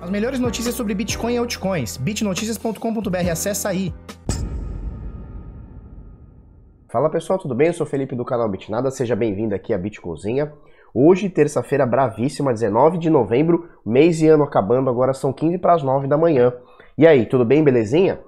As melhores notícias sobre Bitcoin e altcoins. bitnoticias.com.br, acessa aí. Fala pessoal, tudo bem? Eu sou Felipe do canal Bitnada, seja bem-vindo aqui à Bitcozinha. Hoje, terça-feira bravíssima, 19 de novembro, mês e ano acabando, agora são 15 para as 9 da manhã. E aí, tudo bem, belezinha?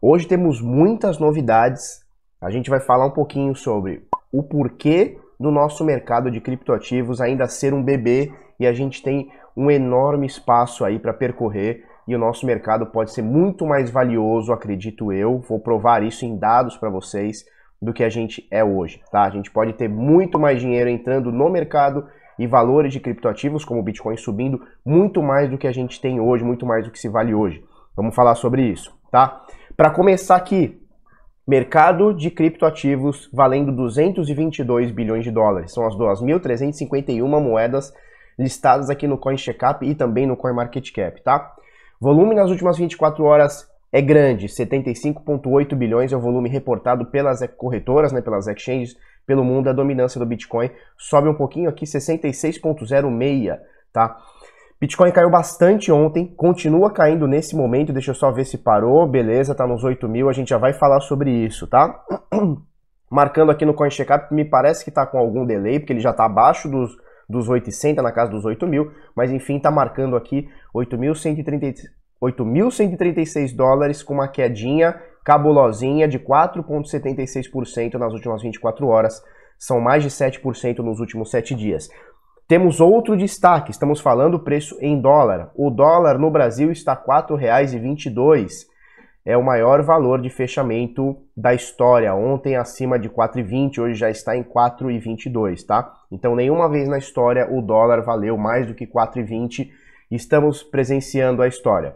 Hoje temos muitas novidades. A gente vai falar um pouquinho sobre o porquê do nosso mercado de criptoativos ainda ser um bebê e a gente tem um enorme espaço aí para percorrer e o nosso mercado pode ser muito mais valioso, acredito eu. Vou provar isso em dados para vocês do que a gente é hoje, tá? A gente pode ter muito mais dinheiro entrando no mercado e valores de criptoativos como o Bitcoin subindo muito mais do que a gente tem hoje, muito mais do que se vale hoje. Vamos falar sobre isso, tá? Para começar aqui, mercado de criptoativos valendo 222 bilhões de dólares. São as 2.351 moedas listadas aqui no CoinCheckup e também no CoinMarketCap, tá? Volume nas últimas 24 horas é grande, 75,8 bilhões é o volume reportado pelas corretoras, né, pelas exchanges, pelo mundo, a dominância do Bitcoin sobe um pouquinho aqui, 66,06, tá? Bitcoin caiu bastante ontem, continua caindo nesse momento, deixa eu só ver se parou, beleza, tá nos 8 mil, a gente já vai falar sobre isso, tá? Marcando aqui no CoinCheckup, me parece que tá com algum delay, porque ele já tá abaixo dos dos 800, na casa dos 8 mil, mas enfim, está marcando aqui 8.136 dólares com uma quedinha cabulosinha de 4,76% nas últimas 24 horas, são mais de 7% nos últimos 7 dias. Temos outro destaque, estamos falando preço em dólar. O dólar no Brasil está R$ 4,22 é o maior valor de fechamento da história. Ontem acima de 4,20, hoje já está em 4,22, tá? Então nenhuma vez na história o dólar valeu mais do que 4,20. Estamos presenciando a história.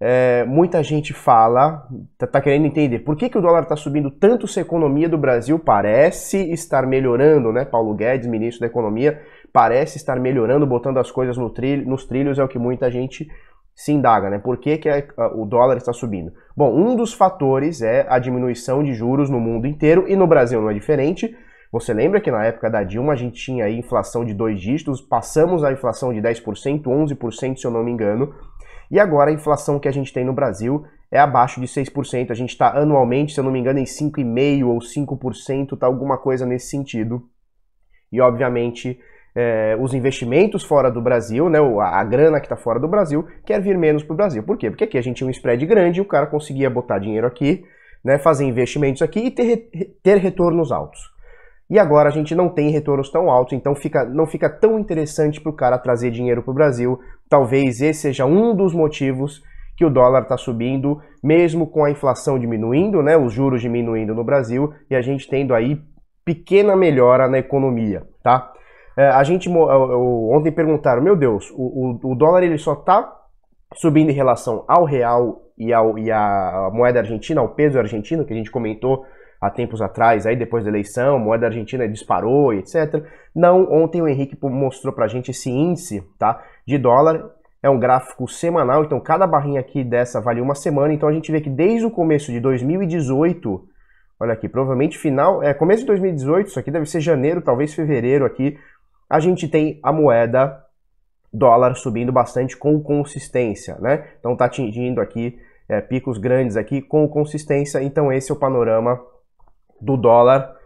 É, muita gente fala, tá, tá, querendo entender por que, que o dólar está subindo tanto se a economia do Brasil parece estar melhorando, né? Paulo Guedes, ministro da Economia, parece estar melhorando, botando as coisas no trilho, nos trilhos, é o que muita gente se indaga, né? Por que, que a, é, a, ah, o dólar está subindo? Bom, um dos fatores é a diminuição de juros no mundo inteiro e no Brasil não é diferente. Você lembra que na época da Dilma a gente tinha aí inflação de dois dígitos, passamos a inflação de 10%, 11% se eu não me engano, e agora a inflação que a gente tem no Brasil é abaixo de 6%. A gente está anualmente, se eu não me engano, em 5,5% ou 5%, tá alguma coisa nesse sentido. E obviamente é, os investimentos fora do Brasil, né, a, grana que está fora do Brasil, quer vir menos para o Brasil. Por quê? Porque aqui a gente tinha um spread grande, o cara conseguia botar dinheiro aqui, né, fazer investimentos aqui e ter, ter retornos altos. E agora a gente não tem retornos tão altos, então fica, não fica tão interessante para o cara trazer dinheiro para o Brasil. Talvez esse seja um dos motivos que o dólar está subindo, mesmo com a inflação diminuindo, né, os juros diminuindo no Brasil, e a gente tendo aí pequena melhora na economia, tá? É, a gente é, ontem perguntaram, meu Deus, o, o, o dólar ele só está subindo em relação ao real e, ao, e à moeda argentina, ao peso argentino, que a gente comentou há tempos atrás, aí depois da eleição, moeda argentina disparou, etc. Não, ontem o Henrique mostrou pra gente esse índice, tá, de dólar, é um gráfico semanal, então cada barrinha aqui dessa vale uma semana, então a gente vê que desde o começo de 2018, olha aqui, provavelmente final, é começo de 2018, isso aqui deve ser janeiro, talvez fevereiro aqui, a gente tem a moeda dólar subindo bastante com consistência, né? Então está atingindo aqui é, picos grandes aqui com consistência. Então esse é o panorama do dólar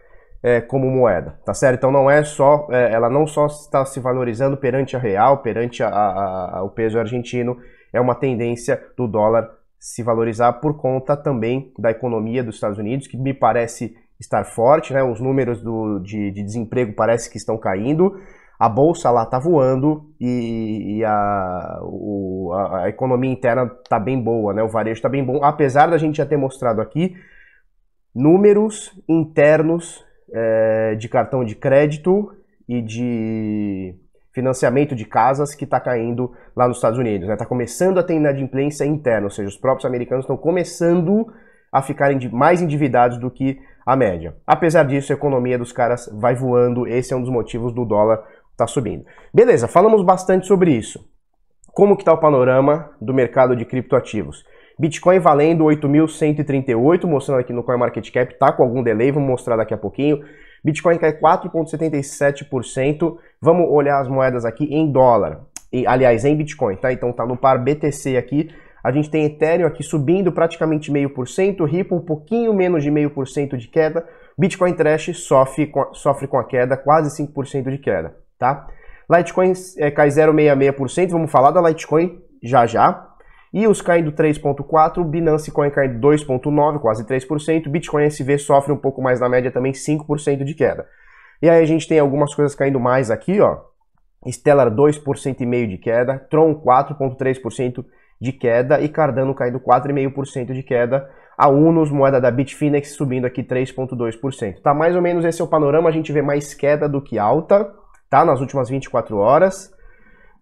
é, como moeda, tá certo? Então não é só, é, ela não só está se valorizando perante a real, perante a, a, a, o peso argentino, é uma tendência do dólar se valorizar por conta também da economia dos Estados Unidos, que me parece estar forte, né? Os números do, de, de desemprego parece que estão caindo, a bolsa lá está voando e, e a, o, a, a, economia interna está bem boa, né? O varejo está bem bom, apesar da gente já ter mostrado aqui números internos é, de cartão de crédito e de financiamento de casas que está caindo lá nos Estados Unidos. Está né? Tá começando a ter inadimplência interna, ou seja, os próprios americanos estão começando a ficarem mais endividados do que a média. Apesar disso, a economia dos caras vai voando, esse é um dos motivos do dólar tá subindo. Beleza, falamos bastante sobre isso. Como que tá o panorama do mercado de criptoativos? Bitcoin valendo 8.138, mostrando aqui no CoinMarketCap, tá com algum delay, vamos mostrar daqui a pouquinho. Bitcoin cai 4,77%. Vamos olhar as moedas aqui em dólar. E, aliás, em Bitcoin, tá? Então tá no par BTC aqui, a gente tem Ethereum aqui subindo praticamente 0,5%, Ripple um pouquinho menos de 0,5% de queda, Bitcoin Trash sofre, sofre com a queda, quase 5% de queda, tá? Litecoin é, cai 0,66%, vamos falar da Litecoin já já. E os caindo 3,4%, Binance Coin caindo 2,9%, quase 3%, Bitcoin SV sofre um pouco mais na média também, 5% de queda. E aí a gente tem algumas coisas caindo mais aqui, ó. Stellar 2,5% de queda, Tron 4,3%, de queda e Cardano caindo 4,5% de queda. A Unos, moeda da Bitfinex, subindo aqui 3,2%. Tá mais ou menos esse é o panorama, a gente vê mais queda do que alta, tá? Nas últimas 24 horas.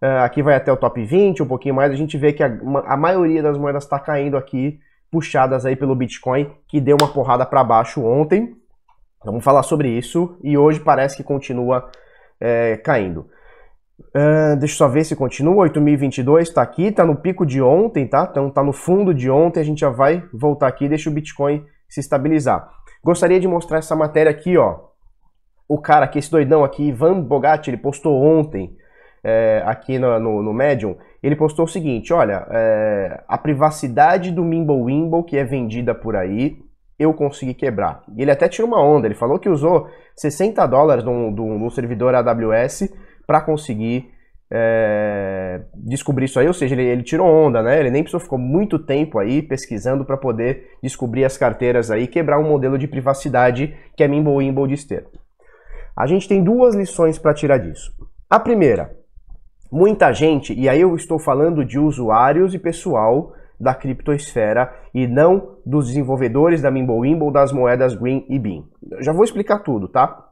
Uh, aqui vai até o top 20, um pouquinho mais. A gente vê que a, a maioria das moedas está caindo aqui, puxadas aí pelo Bitcoin, que deu uma porrada para baixo ontem. Vamos falar sobre isso e hoje parece que continua é, caindo. Uh, deixa eu só ver se continua. 8022 está aqui, está no pico de ontem, tá? Então está no fundo de ontem. A gente já vai voltar aqui, deixa o Bitcoin se estabilizar. Gostaria de mostrar essa matéria aqui, ó. O cara aqui, esse doidão aqui, Ivan Bogatti, ele postou ontem é, aqui no, no, no, Medium. Ele postou o seguinte: olha, é, a privacidade do Mimblewimble que é vendida por aí, eu consegui quebrar. E ele até tirou uma onda, ele falou que usou 60 dólares de um, servidor AWS para conseguir é, descobrir isso aí. Ou seja, ele, ele, tirou onda, né? Ele nem precisou, ficou muito tempo aí pesquisando para poder descobrir as carteiras aí, quebrar um modelo de privacidade que é Mimble Wimble de ter. A gente tem duas lições para tirar disso. A primeira, muita gente, e aí eu estou falando de usuários e pessoal da criptosfera e não dos desenvolvedores da Mimblewimble, das moedas Green e Bean. Eu já vou explicar tudo, tá?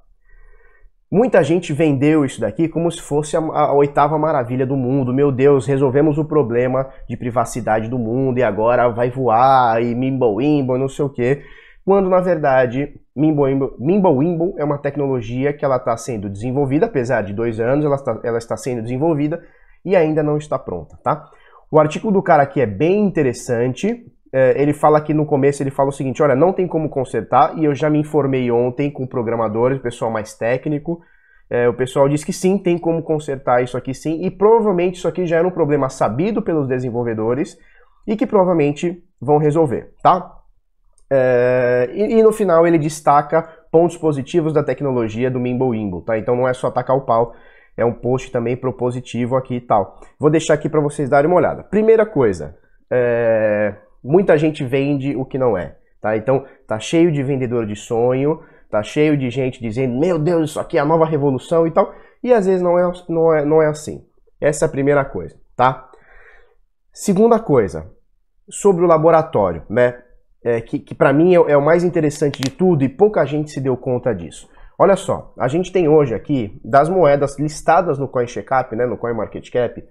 Muita gente vendeu isso daqui como se fosse a, a, oitava maravilha do mundo. Meu Deus, resolvemos o problema de privacidade do mundo e agora vai voar e mimboimbo, não sei o quê. Quando na verdade, mimboimbo, mimboimbo é uma tecnologia que ela está sendo desenvolvida, apesar de dois anos, ela, tá, ela está sendo desenvolvida e ainda não está pronta, tá? O artigo do cara aqui é bem interessante, é, ele fala aqui no começo, ele fala o seguinte, olha, não tem como consertar, e eu já me informei ontem com programadores, pessoal mais técnico, é, o pessoal disse que sim, tem como consertar isso aqui sim, e provavelmente isso aqui já era um problema sabido pelos desenvolvedores, e que provavelmente vão resolver, tá? É, e, e, no final ele destaca pontos positivos da tecnologia do Mimblewimble, tá? Então não é só atacar o pau, é um post também propositivo aqui e tal. Vou deixar aqui para vocês darem uma olhada. Primeira coisa, é, Muita gente vende o que não é, tá? Então tá cheio de vendedor de sonho, tá cheio de gente dizendo, meu Deus, isso aqui é a nova revolução e tal, e às vezes não é, não é, não é assim. Essa é a primeira coisa, tá? Segunda coisa, sobre o laboratório, né? É, que, que para mim é, é o mais interessante de tudo e pouca gente se deu conta disso. Olha só, a gente tem hoje aqui, das moedas listadas no CoinCheckup, né, no CoinMarketCap,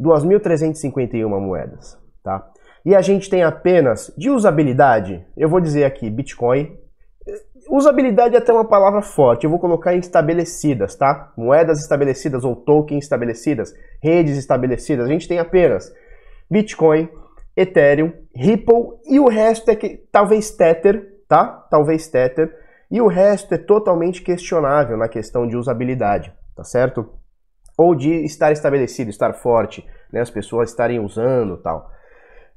2.351 moedas, tá? e a gente tem apenas de usabilidade, eu vou dizer aqui Bitcoin. Usabilidade é até uma palavra forte, eu vou colocar em estabelecidas, tá? Moedas estabelecidas ou tokens estabelecidas, redes estabelecidas. A gente tem apenas Bitcoin, Ethereum, Ripple e o resto é que talvez Tether, tá? Talvez Tether. E o resto é totalmente questionável na questão de usabilidade, tá certo? Ou de estar estabelecido, estar forte, né? As pessoas estarem usando, tal.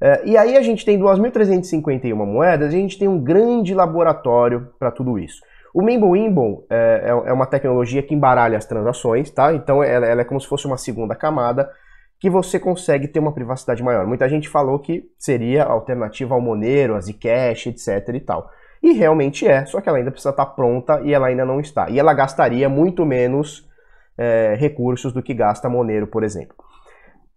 É, e aí a gente tem 2.351 moedas, a gente tem um grande laboratório para tudo isso. O Mimblewimble é, é, é uma tecnologia que embaralha as transações, tá? Então ela, ela é como se fosse uma segunda camada que você consegue ter uma privacidade maior. Muita gente falou que seria alternativa ao Monero, a Zcash, etc e tal. E realmente é, só que ela ainda precisa estar tá pronta e ela ainda não está. E ela gastaria muito menos é, recursos do que gasta Monero, por exemplo.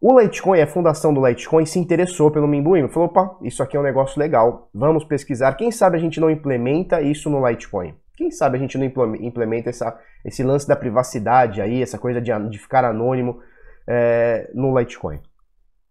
O Litecoin, a fundação do Litecoin, se interessou pelo Mimbuima. Falou, opa, isso aqui é um negócio legal, vamos pesquisar. Quem sabe a gente não implementa isso no Litecoin? Quem sabe a gente não implementa essa, esse lance da privacidade aí, essa coisa de, de ficar anônimo é, no Litecoin?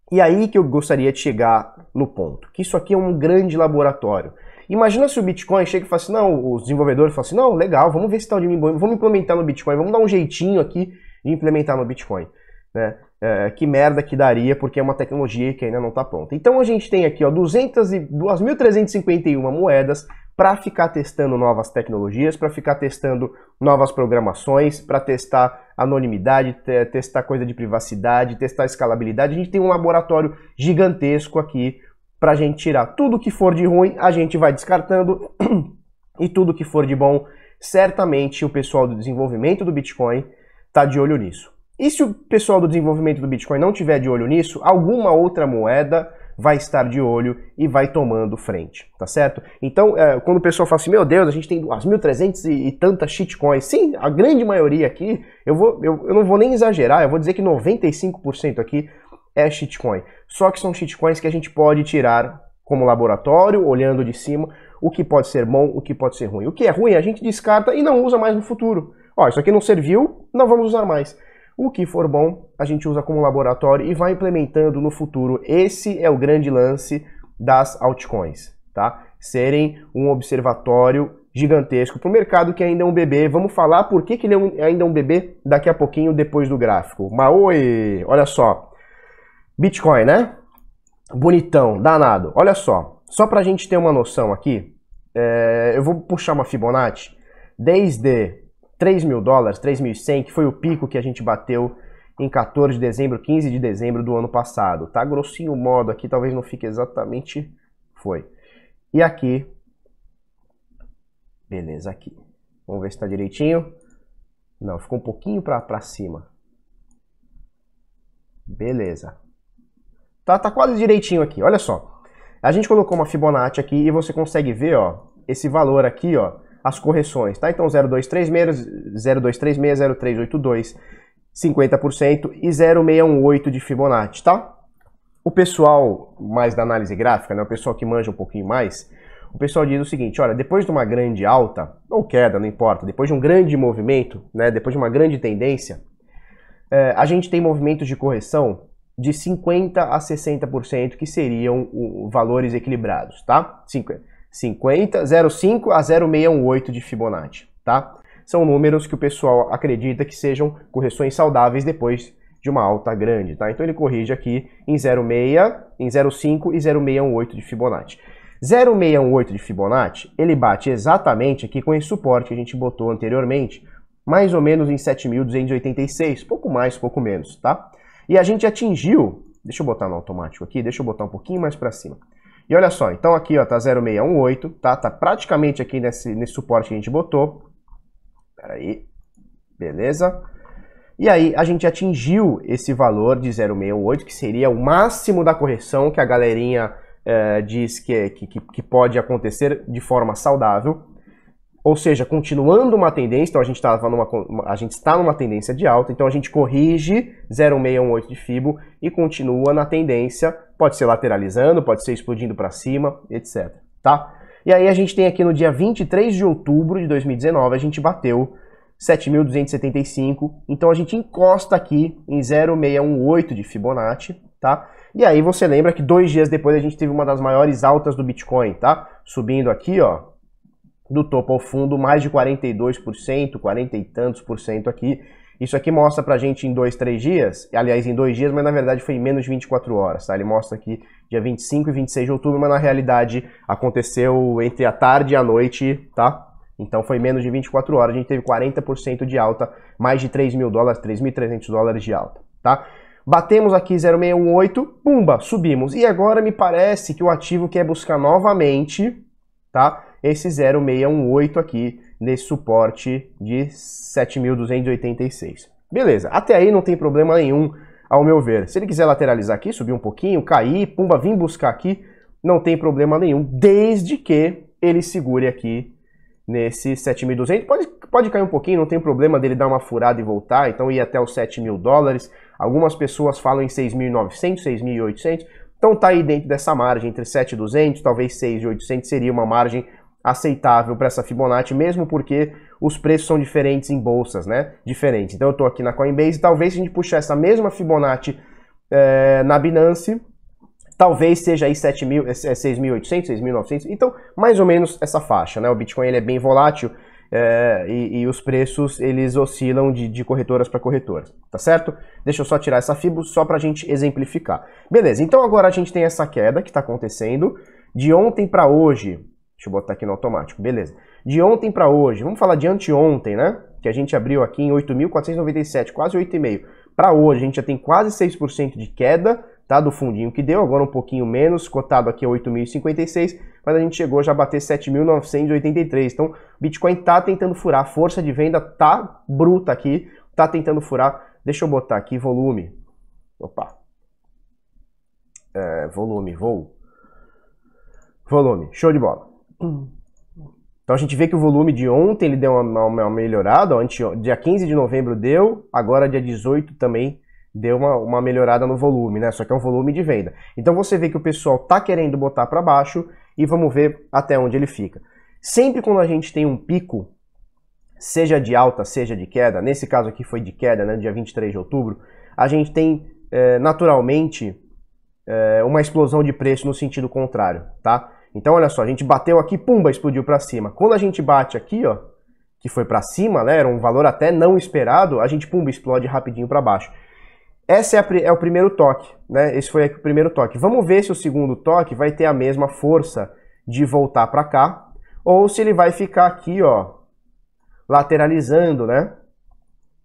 E aí que eu gostaria de chegar no ponto, que isso aqui é um grande laboratório. Imagina se o Bitcoin chega e fala assim, não, os desenvolvedores falam assim, não, legal, vamos ver se tal tá de Mimbuim. vamos implementar no Bitcoin, vamos dar um jeitinho aqui de implementar no Bitcoin. Né? é, que merda que daria, porque é uma tecnologia que ainda não está pronta. Então a gente tem aqui 2.351 moedas para ficar testando novas tecnologias, para ficar testando novas programações, para testar anonimidade, testar coisa de privacidade, testar escalabilidade. A gente tem um laboratório gigantesco aqui para a gente tirar tudo que for de ruim, a gente vai descartando e tudo que for de bom, certamente o pessoal do desenvolvimento do Bitcoin está de olho nisso. E se o pessoal do desenvolvimento do Bitcoin não tiver de olho nisso, alguma outra moeda vai estar de olho e vai tomando frente, tá certo? Então, é, quando o pessoal fala assim, meu Deus, a gente tem as 1.300 e, e tantas shitcoins, sim, a grande maioria aqui, eu, vou, eu, eu não vou nem exagerar, eu vou dizer que 95% aqui é shitcoin. Só que são shitcoins que a gente pode tirar como laboratório, olhando de cima, o que pode ser bom, o que pode ser ruim. O que é ruim a gente descarta e não usa mais no futuro. Ó, isso aqui não serviu, não vamos usar mais. O que for bom, a gente usa como laboratório e vai implementando no futuro. Esse é o grande lance das altcoins, tá? Serem um observatório gigantesco para o mercado que ainda é um bebê. Vamos falar por que, que ele é um, ainda é um bebê daqui a pouquinho, depois do gráfico. Maoi, olha só. Bitcoin, né? Bonitão, danado. Olha só, só para a gente ter uma noção aqui, é, eu vou puxar uma Fibonacci desde 3 mil dólares, 3.100, que foi o pico que a gente bateu em 14 de dezembro, 15 de dezembro do ano passado, tá? Grossinho modo aqui, talvez não fique exatamente, foi. E aqui, beleza, aqui. Vamos ver se tá direitinho. Não, ficou um pouquinho para cima. Beleza. Tá, tá quase direitinho aqui, olha só. A gente colocou uma Fibonacci aqui e você consegue ver, ó, esse valor aqui, ó, as correções, tá? Então 0236, 0236, 0382, 50% e 0,618 de Fibonacci, tá? O pessoal mais da análise gráfica, né, o pessoal que manja um pouquinho mais, o pessoal diz o seguinte, olha, depois de uma grande alta, ou queda, não importa, depois de um grande movimento, né, depois de uma grande tendência, é, a gente tem movimentos de correção de 50% a 60%, que seriam o, valores equilibrados, tá? 50%. 50, 05 a 0,618 de Fibonacci, tá? São números que o pessoal acredita que sejam correções saudáveis depois de uma alta grande, tá? Então ele corrige aqui em 0,6, em 0,5 e 0,618 de Fibonacci. 0,618 de Fibonacci, ele bate exatamente aqui com esse suporte que a gente botou anteriormente, mais ou menos em 7.286, pouco mais, pouco menos, tá? E a gente atingiu, deixa eu botar no automático aqui, deixa eu botar um pouquinho mais para cima. E olha só, então aqui ó, tá 0618, tá? Tá praticamente aqui nesse, nesse suporte que a gente botou. Pera aí, beleza? E aí a gente atingiu esse valor de 0618, que seria o máximo da correção que a galerinha eh, diz que, que, que pode acontecer de forma saudável. Ou seja, continuando uma tendência, então a gente, tá numa, a gente está numa tendência de alta, então a gente corrige 0,618 de Fibo e continua na tendência, pode ser lateralizando, pode ser explodindo para cima, etc. Tá? E aí a gente tem aqui no dia 23 de outubro de 2019, a gente bateu 7.275, então a gente encosta aqui em 0,618 de Fibonacci, tá? E aí você lembra que dois dias depois a gente teve uma das maiores altas do Bitcoin, tá? Subindo aqui, ó, do topo ao fundo, mais de 42%, 40 e tantos por cento aqui. Isso aqui mostra pra gente em dois, três dias, aliás, em dois dias, mas na verdade foi em menos de 24 horas, tá? Ele mostra aqui dia 25 e 26 de outubro, mas na realidade aconteceu entre a tarde e a noite, tá? Então foi menos de 24 horas, a gente teve 40% de alta, mais de 3 mil dólares, 3.300 dólares de alta, tá? Batemos aqui 0,618, pumba, subimos. E agora me parece que o ativo quer buscar novamente, tá? esse 0618 aqui nesse suporte de 7.286. Beleza, até aí não tem problema nenhum, ao meu ver. Se ele quiser lateralizar aqui, subir um pouquinho, cair, pumba, vim buscar aqui, não tem problema nenhum, desde que ele segure aqui nesse 7.200. Pode, pode cair um pouquinho, não tem problema dele dar uma furada e voltar, então ir até os 7000 mil dólares. Algumas pessoas falam em 6.900, 6.800. Então tá aí dentro dessa margem, entre 7.200, talvez 6.800 seria uma margem aceitável para essa Fibonacci, mesmo porque os preços são diferentes em bolsas, né? Diferentes. Então eu estou aqui na Coinbase, talvez se a gente puxar essa mesma Fibonacci é, na Binance, talvez seja aí 6.800, 6.900, é, é então mais ou menos essa faixa, né? O Bitcoin ele é bem volátil é, e, e, os preços eles oscilam de, de corretoras para corretoras, tá certo? Deixa eu só tirar essa FIBO só para a gente exemplificar. Beleza, então agora a gente tem essa queda que está acontecendo de ontem para hoje, Deixa eu botar aqui no automático, beleza. De ontem para hoje, vamos falar de anteontem, né? Que a gente abriu aqui em 8.497, quase 8,5. Para hoje, a gente já tem quase 6% de queda, tá? Do fundinho que deu, agora um pouquinho menos, cotado aqui a 8.056, mas a gente chegou já a bater 7.983. Então, Bitcoin tá tentando furar, a força de venda tá bruta aqui, tá tentando furar. Deixa eu botar aqui volume. Opa. É, volume, voo. Volume, show de bola. Hum. Então a gente vê que o volume de ontem ele deu uma, uma melhorada, ó, dia 15 de novembro deu, agora dia 18 também deu uma, uma melhorada no volume, né? Só que é um volume de venda. Então você vê que o pessoal tá querendo botar para baixo e vamos ver até onde ele fica. Sempre quando a gente tem um pico, seja de alta, seja de queda, nesse caso aqui foi de queda, né, dia 23 de outubro, a gente tem é, naturalmente é, uma explosão de preço no sentido contrário, tá? Então, olha só, a gente bateu aqui, pumba, explodiu para cima. Quando a gente bate aqui, ó, que foi para cima, né, era um valor até não esperado, a gente, pumba, explode rapidinho para baixo. Esse é, a, é, o primeiro toque, né? Esse foi o primeiro toque. Vamos ver se o segundo toque vai ter a mesma força de voltar para cá, ou se ele vai ficar aqui, ó, lateralizando, né?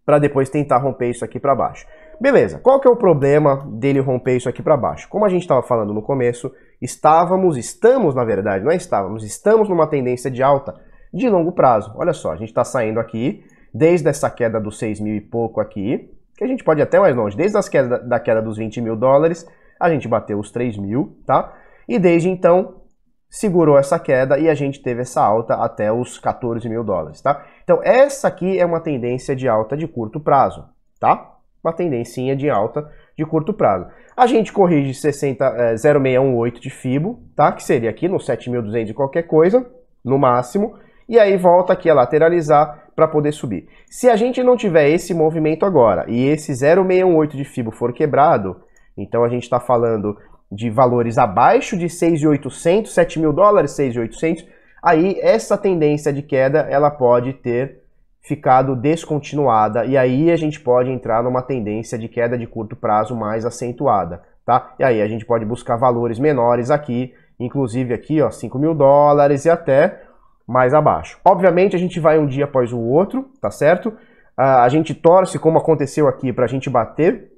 Para depois tentar romper isso aqui para baixo. Beleza, qual que é o problema dele romper isso aqui para baixo? Como a gente estava falando no começo, estávamos, estamos na verdade, não é estávamos, estamos numa tendência de alta de longo prazo. Olha só, a gente está saindo aqui, desde essa queda dos 6 mil e pouco aqui, que a gente pode ir até mais longe, desde a queda, da queda dos 20 mil dólares, a gente bateu os 3 mil, tá? E desde então, segurou essa queda e a gente teve essa alta até os 14 mil dólares, tá? Então essa aqui é uma tendência de alta de curto prazo, tá? uma tendência de alta de curto prazo. A gente corrige 60, é, 0,618 de FIBO, tá? que seria aqui no 7.200 e qualquer coisa, no máximo, e aí volta aqui a lateralizar para poder subir. Se a gente não tiver esse movimento agora e esse 0,618 de FIBO for quebrado, então a gente está falando de valores abaixo de 6,800, 7.000 dólares, 6,800, aí essa tendência de queda ela pode ter ficado descontinuada e aí a gente pode entrar numa tendência de queda de curto prazo mais acentuada, tá? E aí a gente pode buscar valores menores aqui, inclusive aqui, ó, 5 mil dólares e até mais abaixo. Obviamente a gente vai um dia após o outro, tá certo? Ah, a gente torce, como aconteceu aqui, para a gente bater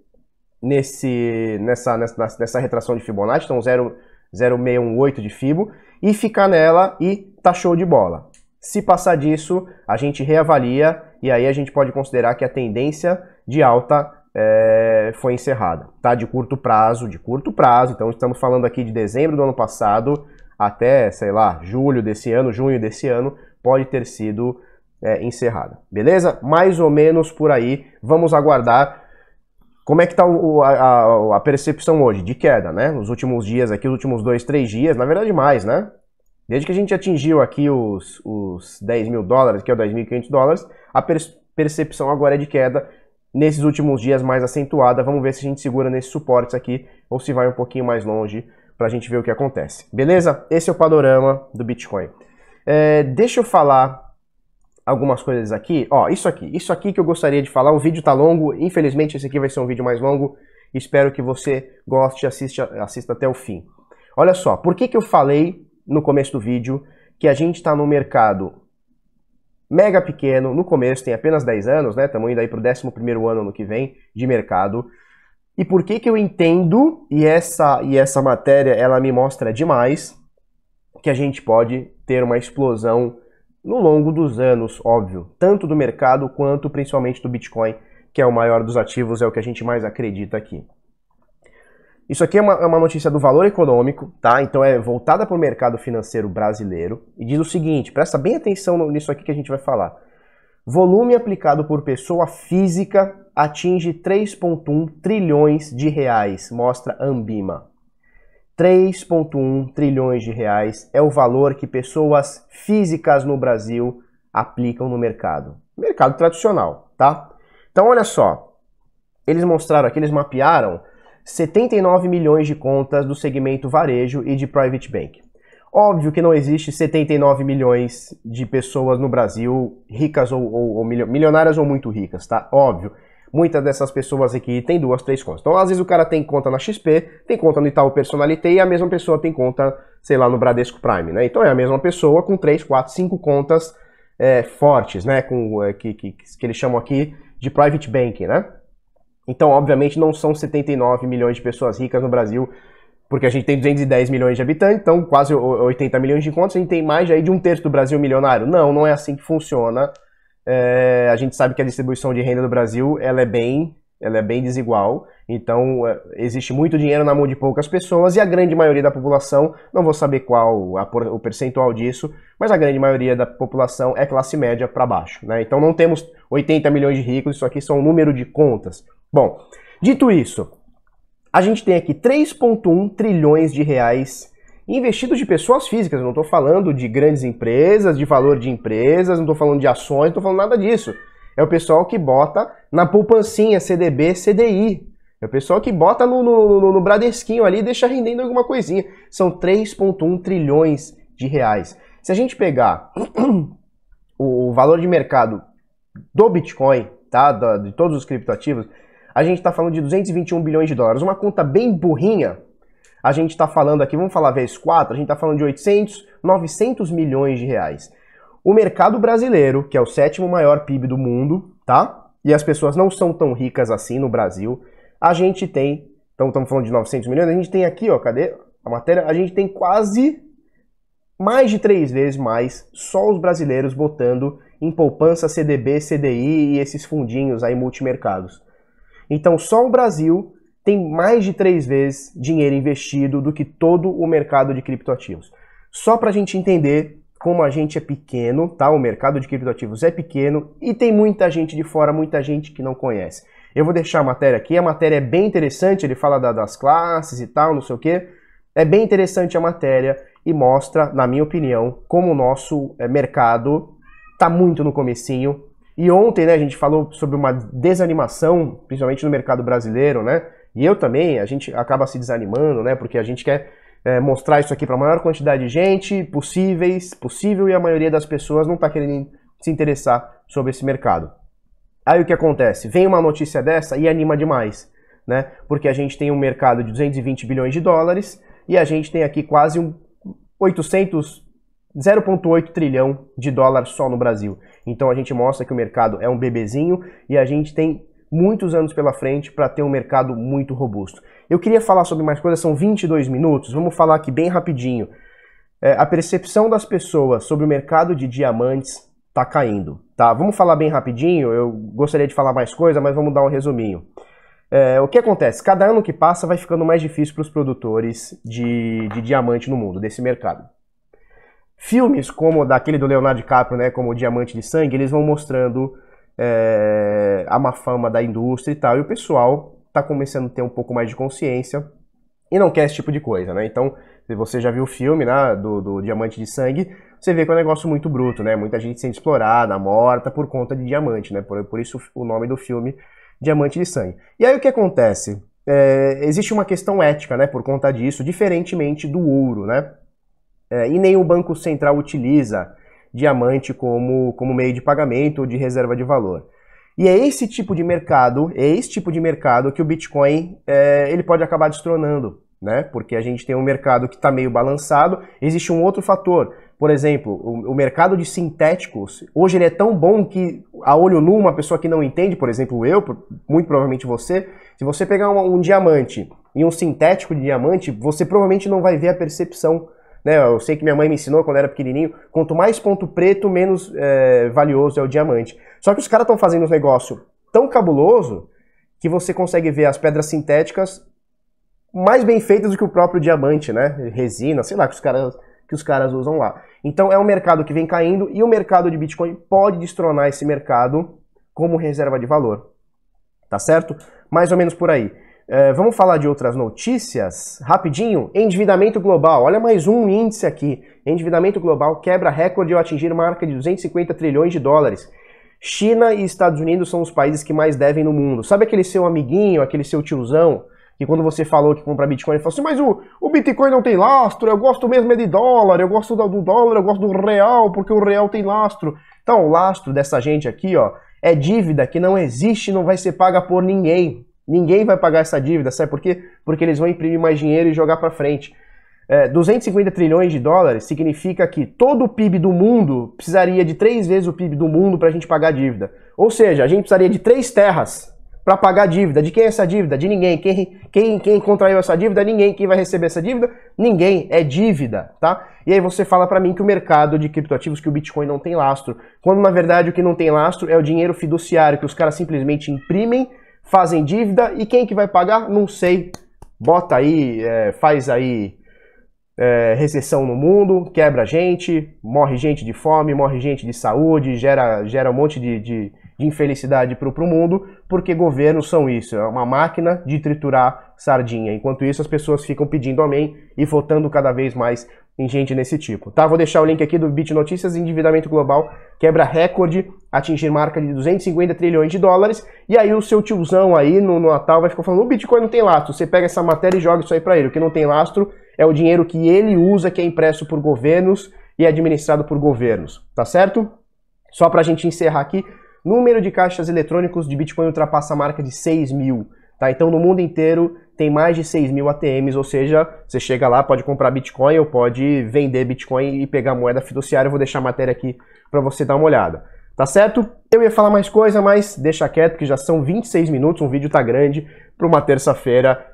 nesse, nessa, nessa, nessa retração de Fibonacci, então 0,618 de Fibo, e ficar nela e tá show de bola. Se passar disso, a gente reavalia e aí a gente pode considerar que a tendência de alta é, foi encerrada, tá? De curto prazo, de curto prazo. Então estamos falando aqui de dezembro do ano passado até, sei lá, julho desse ano, junho desse ano, pode ter sido é, encerrada. Beleza? Mais ou menos por aí. Vamos aguardar. Como é que está a, a, percepção hoje de queda, né? Nos últimos dias aqui, os últimos dois, três dias, na verdade mais, né? Desde que a gente atingiu aqui os, os 10 mil dólares, que é o 10.500 dólares, a percepção agora é de queda nesses últimos dias mais acentuada. Vamos ver se a gente segura nesses suportes aqui ou se vai um pouquinho mais longe para a gente ver o que acontece. Beleza? Esse é o panorama do Bitcoin. É, deixa eu falar algumas coisas aqui. Ó, isso aqui, isso aqui que eu gostaria de falar. O vídeo tá longo, infelizmente esse aqui vai ser um vídeo mais longo. Espero que você goste e assista, assista até o fim. Olha só, por que, que eu falei no começo do vídeo que a gente está no mercado mega pequeno, no começo tem apenas 10 anos, né? Estamos indo aí para o 11 ano no que vem de mercado. E por que que eu entendo, e essa, e essa matéria ela me mostra demais, que a gente pode ter uma explosão no longo dos anos, óbvio, tanto do mercado quanto principalmente do Bitcoin, que é o maior dos ativos, é o que a gente mais acredita aqui. Isso aqui é uma, é uma notícia do valor econômico, tá? Então é voltada para o mercado financeiro brasileiro e diz o seguinte: presta bem atenção nisso aqui que a gente vai falar. Volume aplicado por pessoa física atinge 3,1 trilhões de reais, mostra Ambima. 3,1 trilhões de reais é o valor que pessoas físicas no Brasil aplicam no mercado. Mercado tradicional, tá? Então olha só, eles mostraram aqui, eles mapearam 79 milhões de contas do segmento varejo e de private bank. Óbvio que não existe 79 milhões de pessoas no Brasil ricas ou, ou, ou milionárias ou muito ricas, tá? Óbvio. Muitas dessas pessoas aqui têm duas, três contas. Então, às vezes o cara tem conta na XP, tem conta no Itaú Personalité e a mesma pessoa tem conta, sei lá, no Bradesco Prime, né? Então é a mesma pessoa com três, quatro, cinco contas é, fortes, né? Com, é, que, que, que eles chamam aqui de private banking, né? Então, obviamente, não são 79 milhões de pessoas ricas no Brasil, porque a gente tem 210 milhões de habitantes, então quase 80 milhões de contas, a gente tem mais aí de um terço do Brasil milionário. Não, não é assim que funciona. É, a gente sabe que a distribuição de renda do Brasil ela é bem ela é bem desigual, então é, existe muito dinheiro na mão de poucas pessoas e a grande maioria da população, não vou saber qual a, o percentual disso, mas a grande maioria da população é classe média para baixo. Né? Então não temos 80 milhões de ricos, isso aqui são um número de contas. Bom, dito isso, a gente tem aqui 3,1 trilhões de reais investidos de pessoas físicas. Eu não estou falando de grandes empresas, de valor de empresas, não estou falando de ações, não estou falando nada disso. É o pessoal que bota na poupancinha CDB, CDI. É o pessoal que bota no, no, no Bradesquinho ali e deixa rendendo alguma coisinha. São 3,1 trilhões de reais. Se a gente pegar o valor de mercado do Bitcoin, tá? de todos os criptoativos, a gente está falando de 221 bilhões de dólares. Uma conta bem burrinha, a gente está falando aqui, vamos falar vezes 4, a gente está falando de 800, 900 milhões de reais. O mercado brasileiro, que é o sétimo maior PIB do mundo, tá? E as pessoas não são tão ricas assim no Brasil. A gente tem, então estamos falando de 900 milhões, a gente tem aqui, ó, cadê a matéria? A gente tem quase mais de três vezes mais só os brasileiros botando em poupança, CDB, CDI e esses fundinhos aí multimercados. Então, só o Brasil tem mais de três vezes dinheiro investido do que todo o mercado de criptoativos. Só para a gente entender como a gente é pequeno, tá? O mercado de criptoativos é pequeno e tem muita gente de fora, muita gente que não conhece. Eu vou deixar a matéria aqui, a matéria é bem interessante, ele fala da, das classes e tal, não sei o quê. É bem interessante a matéria e mostra, na minha opinião, como o nosso eh, mercado está muito no comecinho, e ontem, né, a gente falou sobre uma desanimação, principalmente no mercado brasileiro, né? E eu também, a gente acaba se desanimando, né? Porque a gente quer é, mostrar isso aqui para a maior quantidade de gente possíveis, possível, e a maioria das pessoas não está querendo se interessar sobre esse mercado. Aí o que acontece? Vem uma notícia dessa e anima demais, né? Porque a gente tem um mercado de 220 bilhões de dólares e a gente tem aqui quase um 800 0,8 trilhão de dólar só no Brasil. Então a gente mostra que o mercado é um bebezinho e a gente tem muitos anos pela frente para ter um mercado muito robusto. Eu queria falar sobre mais coisas, são 22 minutos, vamos falar aqui bem rapidinho. É, a percepção das pessoas sobre o mercado de diamantes está caindo, tá? Vamos falar bem rapidinho, eu gostaria de falar mais coisa, mas vamos dar um resuminho. É, o que acontece? Cada ano que passa vai ficando mais difícil para os produtores de, de diamante no mundo, desse mercado. Filmes como daquele do Leonardo DiCaprio, né, como o Diamante de Sangue, eles vão mostrando é, a má fama da indústria e tal, e o pessoal está começando a ter um pouco mais de consciência e não quer esse tipo de coisa, né? Então, se você já viu o filme né, do, do Diamante de Sangue, você vê que é um negócio muito bruto, né? Muita gente sendo explorada, morta por conta de diamante, né? Por, por isso o nome do filme Diamante de Sangue. E aí o que acontece? É, existe uma questão ética, né? Por conta disso, diferentemente do ouro, né? é, e nenhum banco central utiliza diamante como, como meio de pagamento ou de reserva de valor. E é esse tipo de mercado, é esse tipo de mercado que o Bitcoin é, ele pode acabar destronando, né? Porque a gente tem um mercado que está meio balançado. Existe um outro fator, por exemplo, o, o, mercado de sintéticos. Hoje ele é tão bom que a olho nu, uma pessoa que não entende, por exemplo, eu, muito provavelmente você, se você pegar um, um diamante e um sintético de diamante, você provavelmente não vai ver a percepção né? Eu sei que minha mãe me ensinou quando era pequenininho, quanto mais ponto preto, menos é, valioso é o diamante. Só que os caras estão fazendo um negócio tão cabuloso que você consegue ver as pedras sintéticas mais bem feitas do que o próprio diamante, né? Resina, sei lá, que os caras que os caras usam lá. Então é um mercado que vem caindo e o mercado de Bitcoin pode destronar esse mercado como reserva de valor. Tá certo? Mais ou menos por aí. É, vamos falar de outras notícias? Rapidinho, endividamento global. Olha mais um índice aqui. Endividamento global quebra recorde ao atingir marca de 250 trilhões de dólares. China e Estados Unidos são os países que mais devem no mundo. Sabe aquele seu amiguinho, aquele seu tiozão, que quando você falou que compra Bitcoin, ele falou assim, mas o, o Bitcoin não tem lastro, eu gosto mesmo é de dólar, eu gosto do dólar, eu gosto do real, porque o real tem lastro. Então, o lastro dessa gente aqui, ó, é dívida que não existe, e não vai ser paga por ninguém. Ninguém vai pagar essa dívida, sabe por quê? Porque eles vão imprimir mais dinheiro e jogar para frente. É, 250 trilhões de dólares significa que todo o PIB do mundo precisaria de três vezes o PIB do mundo para a gente pagar a dívida. Ou seja, a gente precisaria de três terras para pagar a dívida. De quem é essa dívida? De ninguém. Quem, quem, quem contraiu essa dívida? Ninguém. Quem vai receber essa dívida? Ninguém. É dívida, tá? E aí você fala para mim que o mercado de criptoativos, que o Bitcoin não tem lastro. Quando na verdade o que não tem lastro é o dinheiro fiduciário que os caras simplesmente imprimem fazem dívida e quem que vai pagar? Não sei. Bota aí, é, faz aí é, recessão no mundo, quebra gente, morre gente de fome, morre gente de saúde, gera, gera um monte de, de, de infelicidade para o mundo, porque governos são isso, é uma máquina de triturar sardinha. Enquanto isso, as pessoas ficam pedindo amém e votando cada vez mais em gente nesse tipo, tá? Vou deixar o link aqui do Bit Notícias, endividamento global quebra recorde, atingir marca de 250 trilhões de dólares, e aí o seu tiozão aí no, no Natal vai ficar falando, o Bitcoin não tem lastro, você pega essa matéria e joga isso aí para ele, o que não tem lastro é o dinheiro que ele usa, que é impresso por governos e administrado por governos, tá certo? Só pra gente encerrar aqui, número de caixas eletrônicos de Bitcoin ultrapassa a marca de 6 mil, tá? Então no mundo inteiro tem mais de 6 mil ATMs, ou seja, você chega lá, pode comprar Bitcoin ou pode vender Bitcoin e pegar moeda fiduciária. Eu vou deixar a matéria aqui para você dar uma olhada. Tá certo? Eu ia falar mais coisa, mas deixa quieto que já são 26 minutos, um vídeo tá grande para uma terça-feira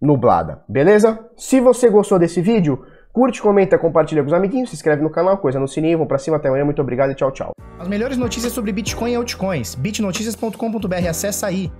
nublada, beleza? Se você gostou desse vídeo, Curte, comenta, compartilha com os amiguinhos, se inscreve no canal, coisa no sininho, vão pra cima, até amanhã, muito obrigado e tchau, tchau. As melhores notícias sobre Bitcoin e altcoins, bitnoticias.com.br, acessa aí.